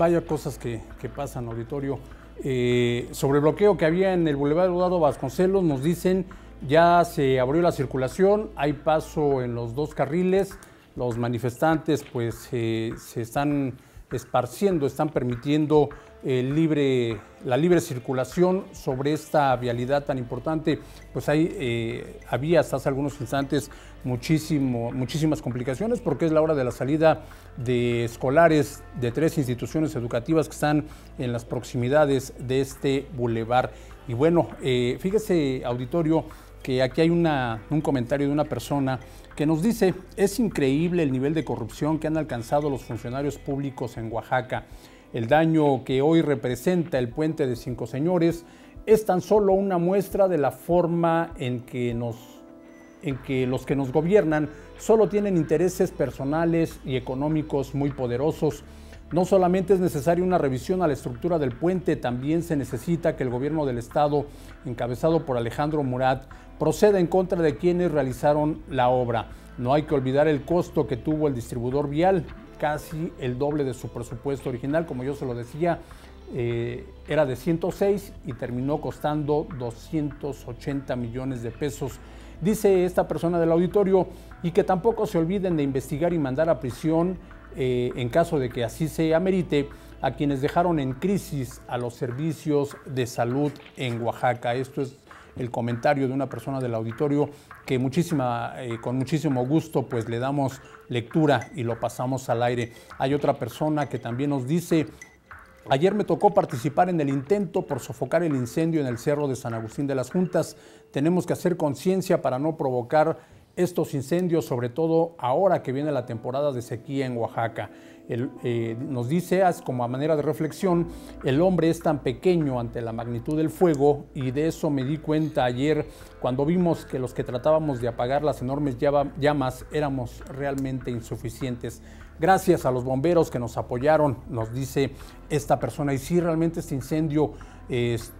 Vaya cosas que, pasan, auditorio. Eh, sobre el bloqueo que había en el Boulevard Eduardo Vasconcelos, nos dicen ya se abrió la circulación, hay paso en los dos carriles, los manifestantes pues eh, se están esparciendo, están permitiendo la libre circulación sobre esta vialidad tan importante, pues ahí eh, había hasta hace algunos instantes muchísimo, muchísimas complicaciones porque es la hora de la salida de escolares de tres instituciones educativas que están en las proximidades de este bulevar. Y bueno, eh, fíjese, auditorio, que aquí hay un comentario de una persona que nos dice, es increíble el nivel de corrupción que han alcanzado los funcionarios públicos en Oaxaca. El daño que hoy representa el puente de Cinco Señores es tan solo una muestra de la forma en que, los que nos gobiernan solo tienen intereses personales y económicos muy poderosos. No solamente es necesaria una revisión a la estructura del puente, también se necesita que el gobierno del estado, encabezado por Alejandro Murat, proceda en contra de quienes realizaron la obra. No hay que olvidar el costo que tuvo el distribuidor vial, casi el doble de su presupuesto original, como yo se lo decía, eh, era de 106 y terminó costando 280 millones de pesos. Dice esta persona del auditorio, y que tampoco se olviden de investigar y mandar a prisión, eh, en caso de que así se amerite, a quienes dejaron en crisis a los servicios de salud en Oaxaca. Esto es el comentario de una persona del auditorio que muchísima, eh, con muchísimo gusto pues le damos lectura y lo pasamos al aire. Hay otra persona que también nos dice, Ayer me tocó participar en el intento por sofocar el incendio en el Cerro de San Agustín de las Juntas. Tenemos que hacer conciencia para no provocar estos incendios, sobre todo ahora que viene la temporada de sequía en Oaxaca. Eh, nos dice como a manera de reflexión, el hombre es tan pequeño ante la magnitud del fuego y de eso me di cuenta ayer cuando vimos que los que tratábamos de apagar las enormes llamas éramos realmente insuficientes. Gracias a los bomberos que nos apoyaron, nos dice esta persona, y sí, realmente este incendio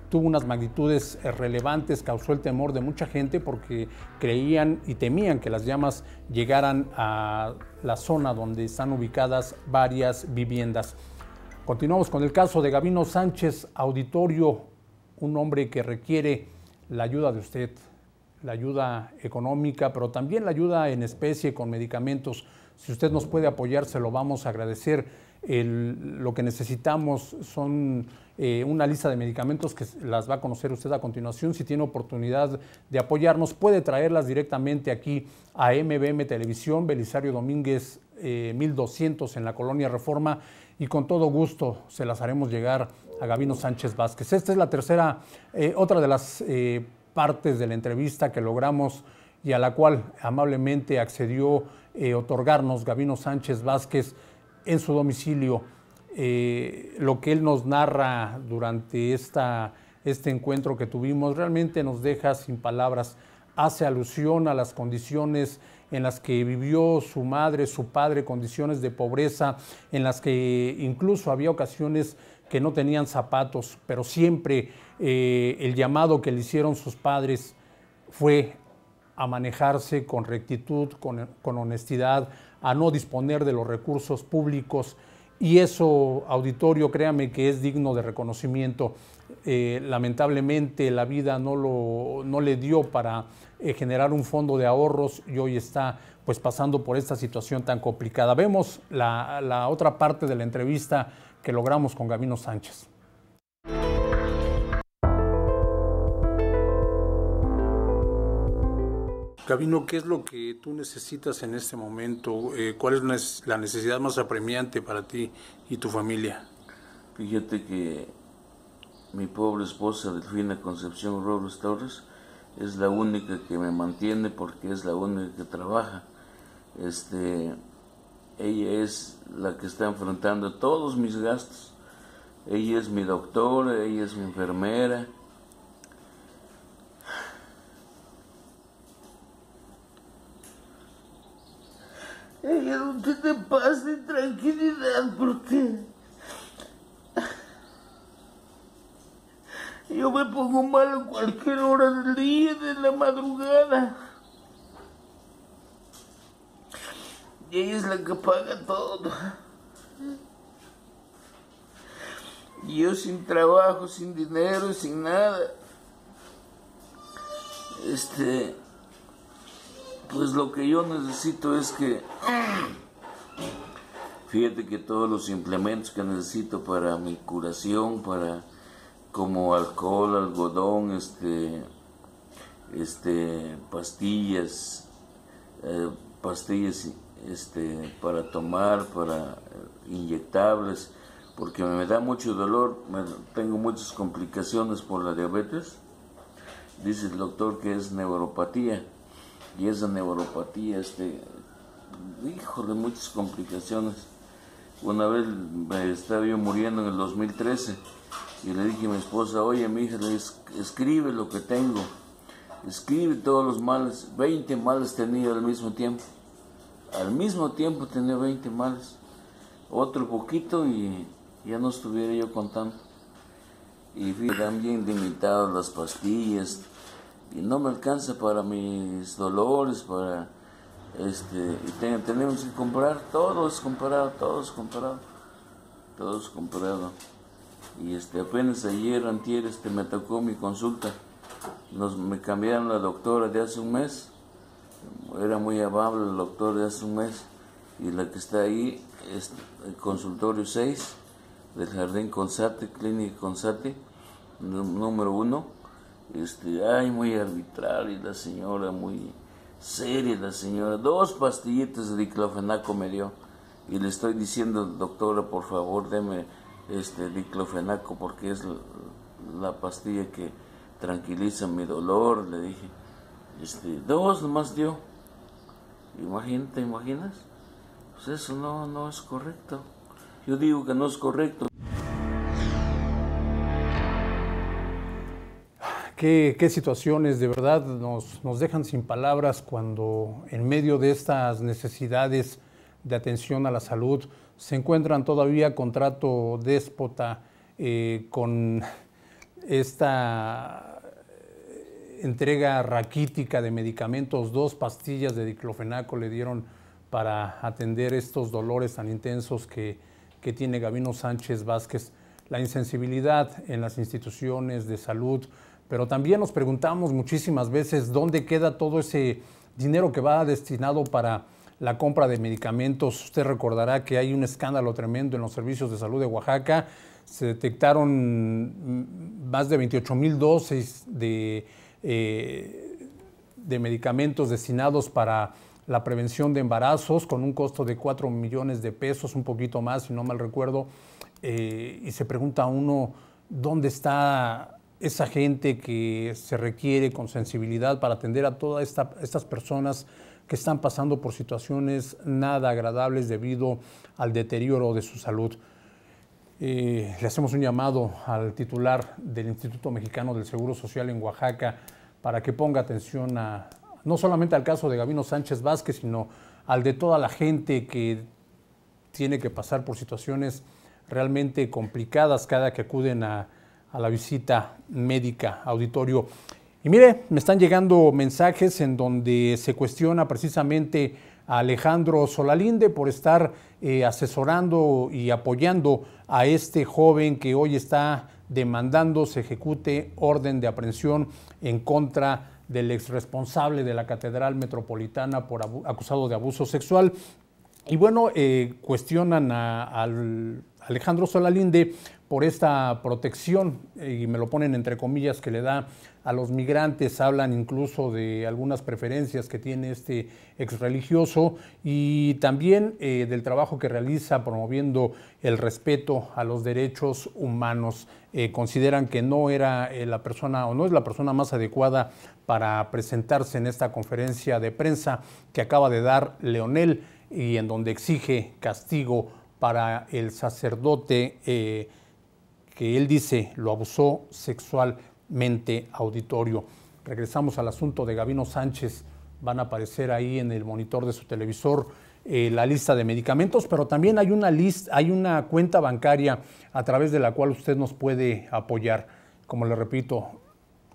tuvo unas magnitudes eh, relevantes, causó el temor de mucha gente porque creían y temían que las llamas llegaran a la zona donde están ubicadas varias viviendas. Continuamos con el caso de Gabino Sánchez Auditorio, un hombre que requiere la ayuda de usted, la ayuda económica, pero también la ayuda en especie con medicamentos. Si usted nos puede apoyar, se lo vamos a agradecer. lo que necesitamos son eh, una lista de medicamentos que las va a conocer usted a continuación. Si tiene oportunidad de apoyarnos, puede traerlas directamente aquí a MBM Televisión, Belisario Domínguez 1200 eh, en la Colonia Reforma y con todo gusto se las haremos llegar a Gabino Sánchez Vázquez. Esta es la tercera, eh, otra de las partes de la entrevista que logramos y a la cual amablemente accedió eh, otorgarnos Gabino Sánchez Vázquez en su domicilio. Eh, lo que él nos narra durante esta, este encuentro que tuvimos realmente nos deja sin palabras. Hace alusión a las condiciones en las que vivió su madre, su padre, condiciones de pobreza, en las que incluso había ocasiones que no tenían zapatos, pero siempre eh, el llamado que le hicieron sus padres fue a manejarse con rectitud, con, honestidad, a no disponer de los recursos públicos. Y eso, auditorio, créame que es digno de reconocimiento. Eh, lamentablemente la vida no, lo, le dio para eh, generar un fondo de ahorros y hoy está pues pasando por esta situación tan complicada. Vemos la, otra parte de la entrevista que logramos con Gavino Sánchez. Gabino, ¿qué es lo que tú necesitas en este momento? Eh, ¿Cuál es la necesidad más apremiante para ti y tu familia? Fíjate que mi pobre esposa, Delfina Concepción Robles Torres, es la única que me mantiene porque es la única que trabaja. Este, ella es la que está enfrentando todos mis gastos. Ella es mi doctora, ella es mi enfermera, de paz y tranquilidad porque yo me pongo mal a cualquier hora del día, de la madrugada. Y ella es la que paga todo. yo sin trabajo, sin dinero, sin nada. Este pues lo que yo necesito es que, fíjate que todos los implementos que necesito para mi curación, para como alcohol, algodón, este, este, pastillas, eh, pastillas este, para tomar, para eh, inyectables, porque me da mucho dolor, tengo muchas complicaciones por la diabetes. Dice el doctor que es neuropatía y esa neuropatía, este, hijo de muchas complicaciones. Una vez me estaba yo muriendo en el 2013 y le dije a mi esposa, oye, mi hija, escribe lo que tengo, escribe todos los males, 20 males tenía al mismo tiempo, al mismo tiempo tenía 20 males, otro poquito y ya no estuviera yo contando. Y fui también bien limitadas las pastillas, y no me alcanza para mis dolores, para este, y tenemos que comprar, todo es comprado, todo es comprado, todo es comprado. Y este, apenas ayer, antier, este, me tocó mi consulta, me cambiaron la doctora de hace un mes, era muy amable el doctor de hace un mes, y la que está ahí es el consultorio 6 del Jardín Consate, Clínica Consate, número 1 este, ay, muy arbitraria la señora, muy seria la señora. Dos pastillitas de diclofenaco me dio y le estoy diciendo, doctora, por favor, deme este diclofenaco porque es la pastilla que tranquiliza mi dolor, le dije. Este, dos más dio. Imagínate, imaginas? Pues eso no, no es correcto. Yo digo que no es correcto. Qué, situaciones de verdad nos, dejan sin palabras cuando en medio de estas necesidades de atención a la salud se encuentran todavía contrato déspota eh, con esta entrega raquítica de medicamentos, dos pastillas de diclofenaco le dieron para atender estos dolores tan intensos que, que tiene Gabino Sánchez Vázquez. La insensibilidad en las instituciones de salud, pero también nos preguntamos muchísimas veces dónde queda todo ese dinero que va destinado para la compra de medicamentos. Usted recordará que hay un escándalo tremendo en los servicios de salud de Oaxaca. Se detectaron mm, más de 28 mil dosis de, eh, de medicamentos destinados para la prevención de embarazos con un costo de 4 millones de pesos, un poquito más, si no mal recuerdo. Eh, y se pregunta uno dónde está esa gente que se requiere con sensibilidad para atender a todas estas personas que están pasando por situaciones nada agradables debido al deterioro de su salud. Eh, le hacemos un llamado al titular del Instituto Mexicano del Seguro Social en Oaxaca para que ponga atención a no solamente al caso de Gabino Sánchez Vázquez, sino al de toda la gente que tiene que pasar por situaciones realmente complicadas cada que acuden a, a la visita médica, auditorio. Y mire, me están llegando mensajes en donde se cuestiona precisamente a Alejandro Solalinde por estar eh, asesorando y apoyando a este joven que hoy está demandando se ejecute orden de aprehensión en contra del ex responsable de la Catedral Metropolitana por acusado de abuso sexual. Y bueno, eh, cuestionan a Alejandro Solalinde por esta protección, eh, y me lo ponen entre comillas, que le da a los migrantes, hablan incluso de algunas preferencias que tiene este ex religioso y también eh, del trabajo que realiza promoviendo el respeto a los derechos humanos. Eh, consideran que no era la persona o no es la persona más adecuada para presentarse en esta conferencia de prensa que acaba de dar Leonel y en donde exige castigo para el sacerdote que él dice lo abusó sexualmente auditorio. Regresamos al asunto de Gabino Sánchez. Van a aparecer ahí en el monitor de su televisor eh, la lista de medicamentos, pero también hay una, lista, hay una cuenta bancaria a través de la cual usted nos puede apoyar. Como le repito,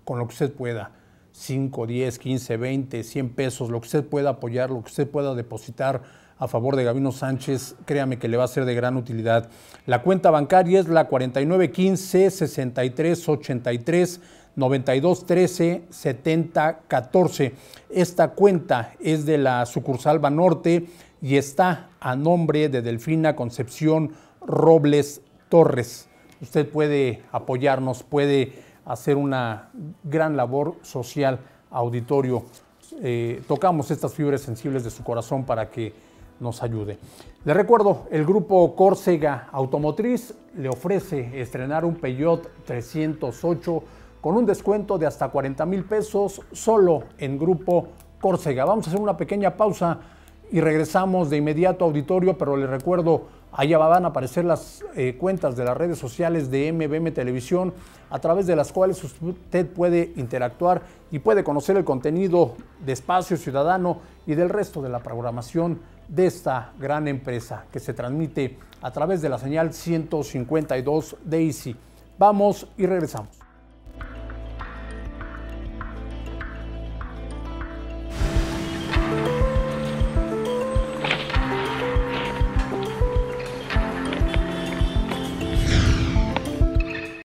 con lo que usted pueda. 5, 10, 15, 20, 100 pesos, lo que usted pueda apoyar, lo que usted pueda depositar a favor de Gabino Sánchez, créame que le va a ser de gran utilidad. La cuenta bancaria es la 4915 6383 9213 7014. Esta cuenta es de la sucursal Banorte y está a nombre de Delfina Concepción Robles Torres. Usted puede apoyarnos, puede hacer una gran labor social, auditorio. Eh, tocamos estas fibras sensibles de su corazón para que nos ayude. Le recuerdo, el grupo Córcega Automotriz le ofrece estrenar un Peugeot 308 con un descuento de hasta 40 mil pesos solo en grupo Córcega. Vamos a hacer una pequeña pausa y regresamos de inmediato a auditorio, pero le recuerdo, allá van a aparecer las eh, cuentas de las redes sociales de MBM Televisión, a través de las cuales usted puede interactuar y puede conocer el contenido de Espacio Ciudadano y del resto de la programación de esta gran empresa que se transmite a través de la señal 152 de Easy. Vamos y regresamos.